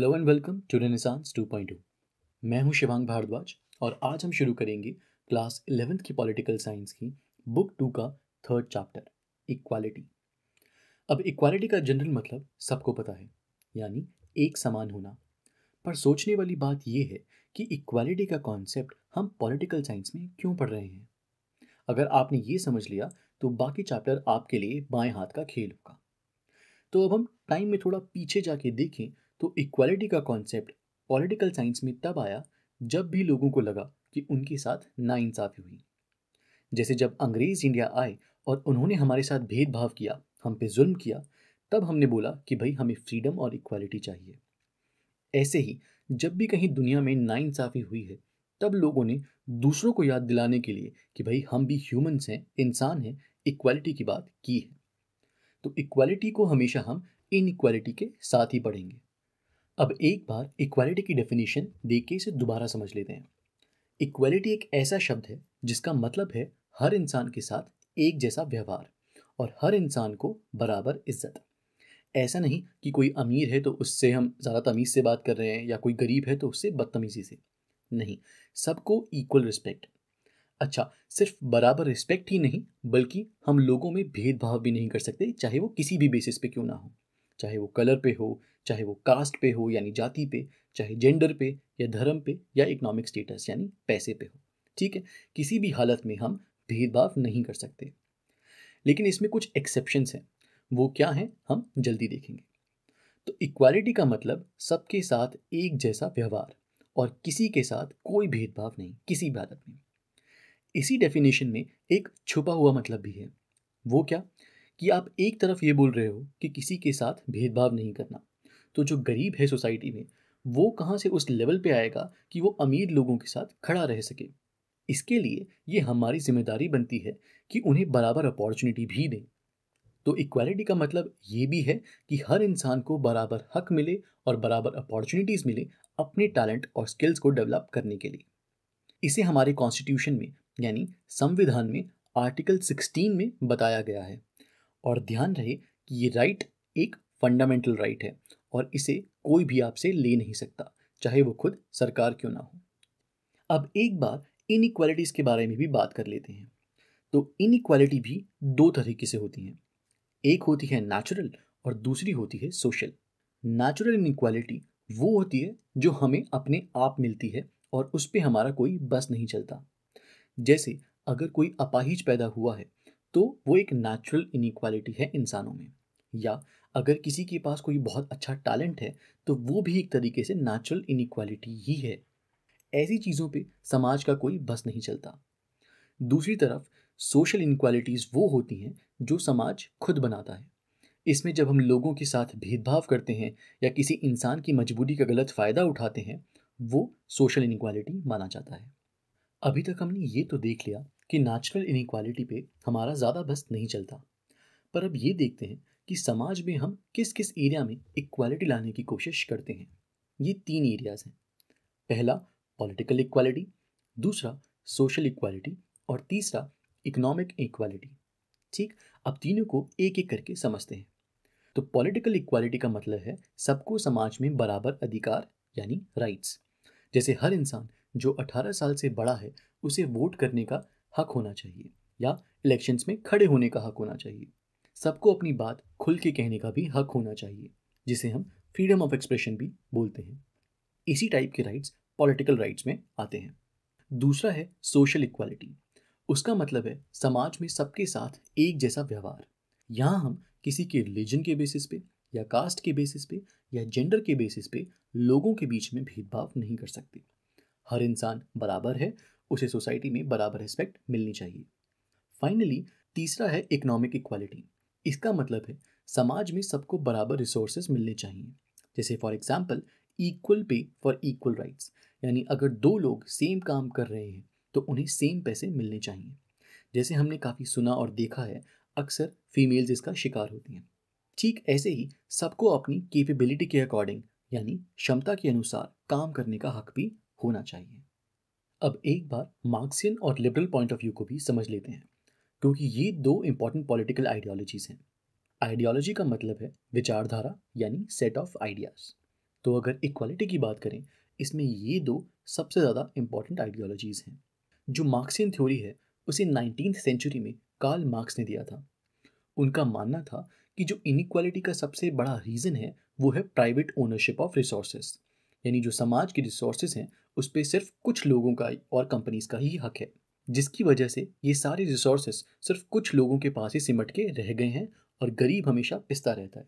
hello and welcome to Renaissance 2.2 मैं हूं शिवांग भारद्वाज और आज हम शुरू करेंगे क्लास इलेवेंथ की पॉलिटिकल साइंस की बुक टू का थर्ड चैप्टर इक्वालिटी अब इक्वालिटी का जनरल मतलब सबको पता है यानी एक समान होना पर सोचने वाली बात यह है कि इक्वालिटी का कॉन्सेप्ट हम पॉलिटिकल साइंस में क्यों पढ़ रहे हैं अगर आपने ये समझ लिया तो बाकी चैप्टर आपके लिए बाएं हाथ का खेल होगा तो अब हम टाइम में थोड़ा पीछे जाके देखें तो इक्वालिटी का कॉन्सेप्ट पॉलिटिकल साइंस में तब आया जब भी लोगों को लगा कि उनके साथ नाइंसाफ़ी हुई जैसे जब अंग्रेज़ इंडिया आए और उन्होंने हमारे साथ भेदभाव किया हम पे जुल्म किया तब हमने बोला कि भाई हमें फ्रीडम और इक्वालिटी चाहिए ऐसे ही जब भी कहीं दुनिया में नाइंसाफ़ी हुई है तब लोगों ने दूसरों को याद दिलाने के लिए कि भाई हम भी ह्यूमंस हैं इंसान हैं इक्वालिटी की बात की है तो इक्वालिटी को हमेशा हम इनक्वालिटी के साथ ही पढ़ेंगे अब एक बार इक्वालिटी की डेफिनेशन देख के इसे दोबारा समझ लेते हैं इक्वालिटी एक ऐसा शब्द है जिसका मतलब है हर इंसान के साथ एक जैसा व्यवहार और हर इंसान को बराबर इज्जत ऐसा नहीं कि कोई अमीर है तो उससे हम ज़्यादा तमीज़ से बात कर रहे हैं या कोई गरीब है तो उससे बदतमीज़ी से नहीं सबको इक्वल रिस्पेक्ट अच्छा सिर्फ बराबर रिस्पेक्ट ही नहीं बल्कि हम लोगों में भेदभाव भी नहीं कर सकते चाहे वो किसी भी बेसिस पे क्यों ना हो चाहे वो कलर पे हो चाहे वो कास्ट पे हो यानी जाति पे चाहे जेंडर पे या धर्म पे या इकोनॉमिक स्टेटस यानी पैसे पे हो ठीक है किसी भी हालत में हम भेदभाव नहीं कर सकते लेकिन इसमें कुछ एक्सेप्शंस हैं वो क्या हैं हम जल्दी देखेंगे तो इक्वालिटी का मतलब सबके साथ एक जैसा व्यवहार और किसी के साथ कोई भेदभाव नहीं किसी भी हालत में इसी डेफिनेशन में एक छुपा हुआ मतलब भी है वो क्या कि आप एक तरफ ये बोल रहे हो कि किसी के साथ भेदभाव नहीं करना तो जो गरीब है सोसाइटी में वो कहाँ से उस लेवल पे आएगा कि वो अमीर लोगों के साथ खड़ा रह सके इसके लिए ये हमारी जिम्मेदारी बनती है कि उन्हें बराबर अपॉर्चुनिटी भी दें तो इक्वालिटी का मतलब ये भी है कि हर इंसान को बराबर हक मिले और बराबर अपॉर्चुनिटीज़ मिले अपने टैलेंट और स्किल्स को डेवलप करने के लिए इसे हमारे कॉन्स्टिट्यूशन में यानी संविधान में आर्टिकल 16 में बताया गया है और ध्यान रहे कि ये राइट एक फंडामेंटल राइट है और इसे कोई भी आपसे ले नहीं सकता चाहे वो खुद सरकार क्यों ना हो अब एक बार इन के बारे में भी बात कर लेते हैं तो इन भी दो तरीके से होती हैं एक होती है नेचुरल और दूसरी होती है सोशल नेचुरल इनक्वालिटी वो होती है जो हमें अपने आप मिलती है और उस पर हमारा कोई बस नहीं चलता जैसे अगर कोई अपाहिज पैदा हुआ है तो वो एक नेचुरल इनिक्वालिटी है इंसानों में या अगर किसी के पास कोई बहुत अच्छा टैलेंट है तो वो भी एक तरीके से नेचुरल इनक्वालिटी ही है ऐसी चीज़ों पे समाज का कोई बस नहीं चलता दूसरी तरफ सोशल इनक्वालिटीज़ वो होती हैं जो समाज खुद बनाता है इसमें जब हम लोगों के साथ भेदभाव करते हैं या किसी इंसान की मजबूरी का गलत फ़ायदा उठाते हैं वो सोशल इनक्वालिटी माना जाता है अभी तक हमने ये तो देख लिया कि नेचुरल इनिक्वालिटी पे हमारा ज़्यादा बस नहीं चलता पर अब ये देखते हैं कि समाज में हम किस किस एरिया में इक्वालिटी लाने की कोशिश करते हैं ये तीन एरियाज़ हैं पहला पॉलिटिकल इक्वालिटी दूसरा सोशल इक्वालिटी और तीसरा इकोनॉमिक इक्वालिटी ठीक अब तीनों को एक एक करके समझते हैं तो पॉलिटिकल इक्वालिटी का मतलब है सबको समाज में बराबर अधिकार यानी राइट्स जैसे हर इंसान जो 18 साल से बड़ा है उसे वोट करने का हक होना चाहिए या इलेक्शंस में खड़े होने का हक होना चाहिए सबको अपनी बात खुल के कहने का भी हक होना चाहिए जिसे हम फ्रीडम ऑफ एक्सप्रेशन भी बोलते हैं इसी टाइप के राइट्स पॉलिटिकल राइट्स में आते हैं दूसरा है सोशल इक्वालिटी उसका मतलब है समाज में सबके साथ एक जैसा व्यवहार यहाँ हम किसी के रिलीजन के बेसिस पे या कास्ट के बेसिस पे या जेंडर के बेसिस पे लोगों के बीच में भेदभाव नहीं कर सकते हर इंसान बराबर है उसे सोसाइटी में बराबर रिस्पेक्ट मिलनी चाहिए फाइनली तीसरा है इकोनॉमिक इक्वालिटी इसका मतलब है समाज में सबको बराबर रिसोर्सेज मिलने चाहिए जैसे for example equal pay for equal rights यानी अगर दो लोग सेम काम कर रहे हैं तो उन्हें सेम पैसे मिलने चाहिए जैसे हमने काफ़ी सुना और देखा है अक्सर फीमेल्स इसका शिकार होती हैं ठीक ऐसे ही सबको अपनी कैपेबिलिटी के अकॉर्डिंग यानी क्षमता के अनुसार काम करने का हक भी होना चाहिए अब एक बार मार्क्सियन और लिबरल पॉइंट ऑफ व्यू को भी समझ लेते हैं क्योंकि ये दो इंपॉर्टेंट पॉलिटिकल आइडियोलॉजीज हैं आइडियोलॉजी का मतलब है विचारधारा यानी सेट ऑफ आइडियाज़ तो अगर इक्वालिटी की बात करें इसमें ये दो सबसे ज़्यादा इम्पॉर्टेंट आइडियोलॉजीज़ हैं जो मार्क्सियन थ्योरी है उसे नाइनटीन सेंचुरी में कार्ल मार्क्स ने दिया था उनका मानना था कि जो इनक्वालिटी का सबसे बड़ा रीज़न है वो है प्राइवेट ओनरशिप ऑफ रिसोर्सेज यानी जो समाज की रिसोर्सेज हैं उस पर सिर्फ कुछ लोगों का और कंपनीज का ही हक है जिसकी वजह से ये सारे रिसोर्सेज सिर्फ कुछ लोगों के पास ही सिमट के रह गए हैं और गरीब हमेशा पिसता रहता है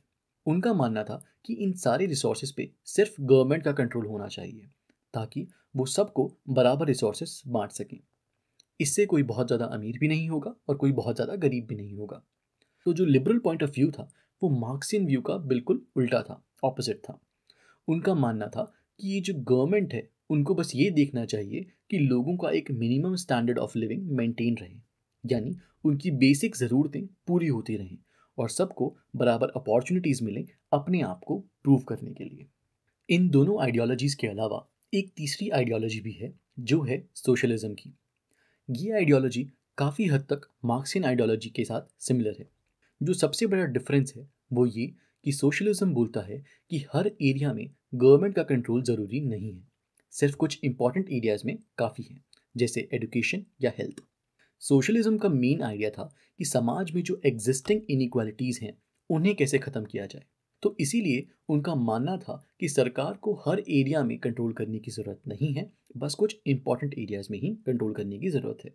उनका मानना था कि इन सारे रिसोर्सेज पे सिर्फ गवर्नमेंट का कंट्रोल होना चाहिए ताकि वो सबको बराबर रिसोर्सेज बांट सकें इससे कोई बहुत ज़्यादा अमीर भी नहीं होगा और कोई बहुत ज़्यादा गरीब भी नहीं होगा तो जो लिबरल पॉइंट ऑफ व्यू था वो मार्क्सियन व्यू का बिल्कुल उल्टा था ऑपोजिट था उनका मानना था कि ये जो गवर्नमेंट है उनको बस ये देखना चाहिए कि लोगों का एक minimum standard of living maintain रहे यानी उनकी बेसिक ज़रूरतें पूरी होती रहें और सबको बराबर अपॉर्चुनिटीज़ मिलें अपने आप को प्रूव करने के लिए इन दोनों आइडियोलॉजीज़ के अलावा एक तीसरी आइडियोलॉजी भी है जो है सोशलिज्म की ये आइडियोलॉजी काफ़ी हद तक मार्क्सियन आइडियोलॉजी के साथ सिमिलर है जो सबसे बड़ा डिफरेंस है वो ये कि सोशलिज्म बोलता है कि हर एरिया में गवर्नमेंट का कंट्रोल ज़रूरी नहीं है सिर्फ कुछ इंपॉर्टेंट एरियाज़ में काफ़ी हैं जैसे एडुकेशन या हेल्थ सोशलिज्म का मेन आइडिया था कि समाज में जो एग्जिस्टिंग इनिक्वालिटीज़ हैं उन्हें कैसे ख़त्म किया जाए तो इसीलिए उनका मानना था कि सरकार को हर एरिया में कंट्रोल करने की ज़रूरत नहीं है बस कुछ इंपॉर्टेंट एरियाज़ में ही कंट्रोल करने की ज़रूरत है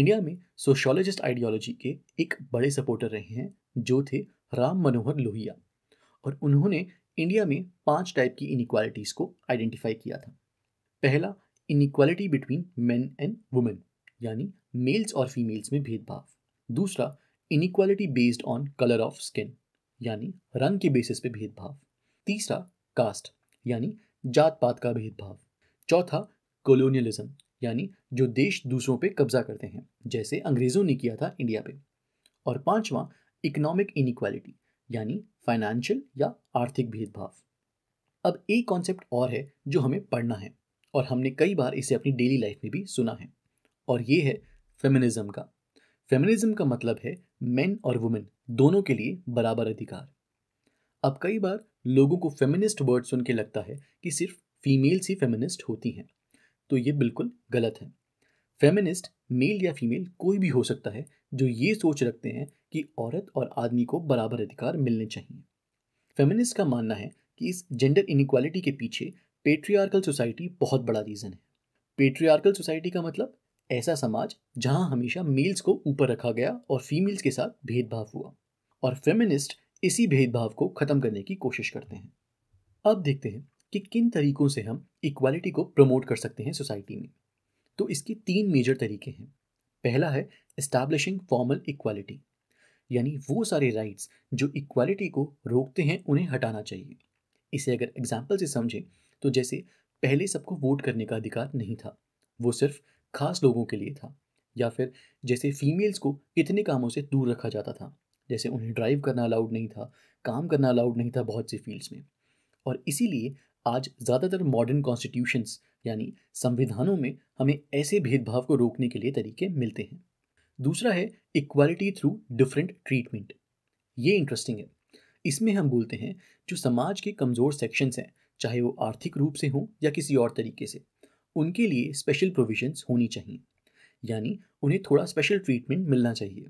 इंडिया में सोशोलॉजिस्ट आइडियोलॉजी के एक बड़े सपोर्टर रहे हैं जो थे राम मनोहर लोहिया और उन्होंने इंडिया में पांच टाइप की इनक्वालिटीज़ को आइडेंटिफाई किया था पहला inequality between men and women यानी मेल्स और फीमेल्स में भेदभाव दूसरा inequality based on colour of skin यानी रंग के बेसिस पे भेदभाव तीसरा कास्ट यानी जात पात का भेदभाव चौथा कॉलोनियलिज्म यानी जो देश दूसरों पे कब्जा करते हैं जैसे अंग्रेज़ों ने किया था इंडिया पे और पांचवा इकोनॉमिक इनक्वालिटी यानी फाइनेंशियल या आर्थिक भेदभाव अब एक कॉन्सेप्ट और है जो हमें पढ़ना है और हमने कई बार इसे अपनी डेली लाइफ में भी सुना है और ये है फेमिनिज्म का फेमिनिज्म का मतलब है मेन और वुमेन दोनों के लिए बराबर अधिकार अब कई बार लोगों को फेमिनिस्ट वर्ड सुन के लगता है कि सिर्फ फीमेल्स ही फेमिनिस्ट होती हैं तो ये बिल्कुल गलत है फेमिनिस्ट मेल या फीमेल कोई भी हो सकता है जो ये सोच रखते हैं कि औरत और आदमी को बराबर अधिकार मिलने चाहिए फेमिनिस्ट का मानना है कि इस जेंडर इनिक्वालिटी के पीछे पेट्रियार्कल सोसाइटी बहुत बड़ा रीज़न है पेट्रियार्कल सोसाइटी का मतलब ऐसा समाज जहां हमेशा मेल्स को ऊपर रखा गया और फीमेल्स के साथ भेदभाव हुआ और फेमिनिस्ट इसी भेदभाव को ख़त्म करने की कोशिश करते हैं अब देखते हैं कि किन तरीकों से हम इक्वालिटी को प्रमोट कर सकते हैं सोसाइटी में तो इसके तीन मेजर तरीके हैं पहला है इस्टाब्लिशिंग फॉर्मल इक्वालिटी यानी वो सारे राइट्स जो इक्वालिटी को रोकते हैं उन्हें हटाना चाहिए इसे अगर एग्जाम्पल से समझें तो जैसे पहले सबको वोट करने का अधिकार नहीं था वो सिर्फ खास लोगों के लिए था या फिर जैसे फीमेल्स को कितने कामों से दूर रखा जाता था जैसे उन्हें ड्राइव करना अलाउड नहीं था काम करना अलाउड नहीं था बहुत से फील्ड्स में और इसीलिए आज ज़्यादातर मॉडर्न कॉन्स्टिट्यूशंस यानी संविधानों में हमें ऐसे भेदभाव को रोकने के लिए तरीके मिलते हैं दूसरा है इक्वालिटी थ्रू डिफरेंट ट्रीटमेंट ये इंटरेस्टिंग है इसमें हम बोलते हैं जो समाज के कमज़ोर सेक्शंस हैं चाहे वो आर्थिक रूप से हों या किसी और तरीके से उनके लिए स्पेशल प्रोविजंस होनी चाहिए यानी उन्हें थोड़ा स्पेशल ट्रीटमेंट मिलना चाहिए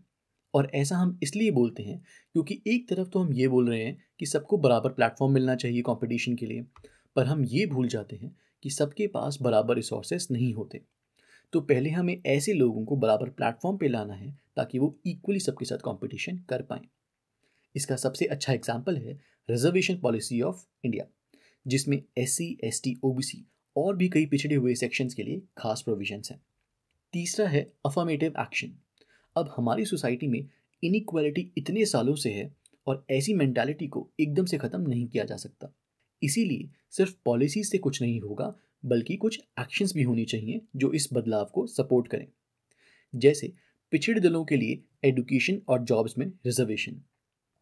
और ऐसा हम इसलिए बोलते हैं क्योंकि एक तरफ तो हम ये बोल रहे हैं कि सबको बराबर प्लेटफॉर्म मिलना चाहिए कंपटीशन के लिए पर हम ये भूल जाते हैं कि सबके पास बराबर रिसोर्सेस नहीं होते तो पहले हमें ऐसे लोगों को बराबर प्लेटफॉर्म पे लाना है ताकि वो इक्वली सबके साथ कंपटीशन कर पाएँ इसका सबसे अच्छा एग्जाम्पल है रिजर्वेशन पॉलिसी ऑफ इंडिया जिसमें S C S T O B C और भी कई पिछड़े हुए सेक्शंस के लिए खास प्रोविजंस हैं तीसरा है अफर्मेटिव एक्शन अब हमारी सोसाइटी में इनक्वालिटी इतने सालों से है और ऐसी मैंटेलिटी को एकदम से ख़त्म नहीं किया जा सकता इसीलिए सिर्फ पॉलिसी से कुछ नहीं होगा बल्कि कुछ एक्शंस भी होनी चाहिए जो इस बदलाव को सपोर्ट करें जैसे पिछड़े दलों के लिए एडुकेशन और जॉब्स में रिजर्वेशन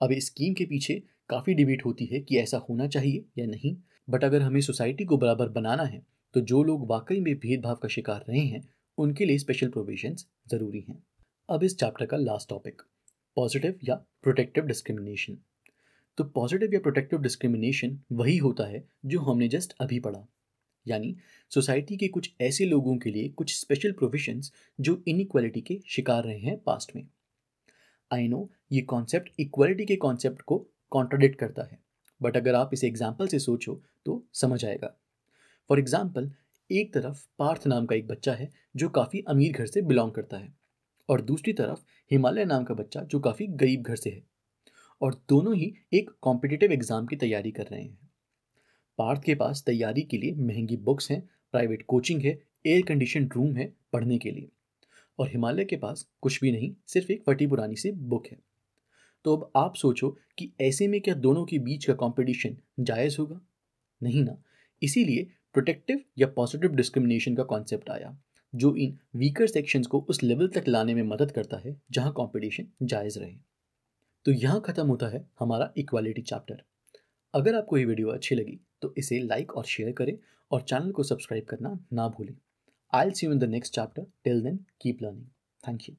अब इस स्कीम के पीछे काफ़ी डिबेट होती है कि ऐसा होना चाहिए या नहीं बट अगर हमें सोसाइटी को बराबर बनाना है तो जो लोग वाकई में भेदभाव का शिकार रहे हैं उनके लिए स्पेशल प्रोविजन ज़रूरी हैं अब इस चैप्टर का लास्ट टॉपिक पॉजिटिव या प्रोटेक्टिव डिस्क्रिमिनेशन तो पॉजिटिव या प्रोटेक्टिव डिस्क्रिमिनेशन वही होता है जो हमने जस्ट अभी पढ़ा यानी सोसाइटी के कुछ ऐसे लोगों के लिए कुछ स्पेशल प्रोविजंस जो इनक्वालिटी के शिकार रहे हैं पास्ट में आई नो ये कॉन्सेप्ट इक्वालिटी के कॉन्सेप्ट को कॉन्ट्रोडिक्ट करता है बट अगर आप इसे एग्जाम्पल से सोचो तो समझ आएगा फॉर एग्जाम्पल एक तरफ पार्थ नाम का एक बच्चा है जो काफ़ी अमीर घर से बिलोंग करता है और दूसरी तरफ हिमालय नाम का बच्चा जो काफ़ी गरीब घर से है और दोनों ही एक कॉम्पिटिटिव एग्ज़ाम की तैयारी कर रहे हैं पार्थ के पास तैयारी के लिए महंगी बुक्स हैं प्राइवेट कोचिंग है एयर कंडीशन रूम है पढ़ने के लिए और हिमालय के पास कुछ भी नहीं सिर्फ एक फटी पुरानी सी बुक है तो अब आप सोचो कि ऐसे में क्या दोनों के बीच का कंपटीशन जायज़ होगा नहीं ना इसीलिए प्रोटेक्टिव या पॉजिटिव डिस्क्रिमिनेशन का कॉन्सेप्ट आया जो इन वीकर सेक्शंस को उस लेवल तक लाने में मदद करता है जहां कंपटीशन जायज़ रहे तो यहाँ ख़त्म होता है हमारा इक्वालिटी चैप्टर अगर आपको ये वीडियो अच्छी लगी तो इसे लाइक और शेयर करें और चैनल को सब्सक्राइब करना ना भूलें I see you in the next chapter till then keep learning thank you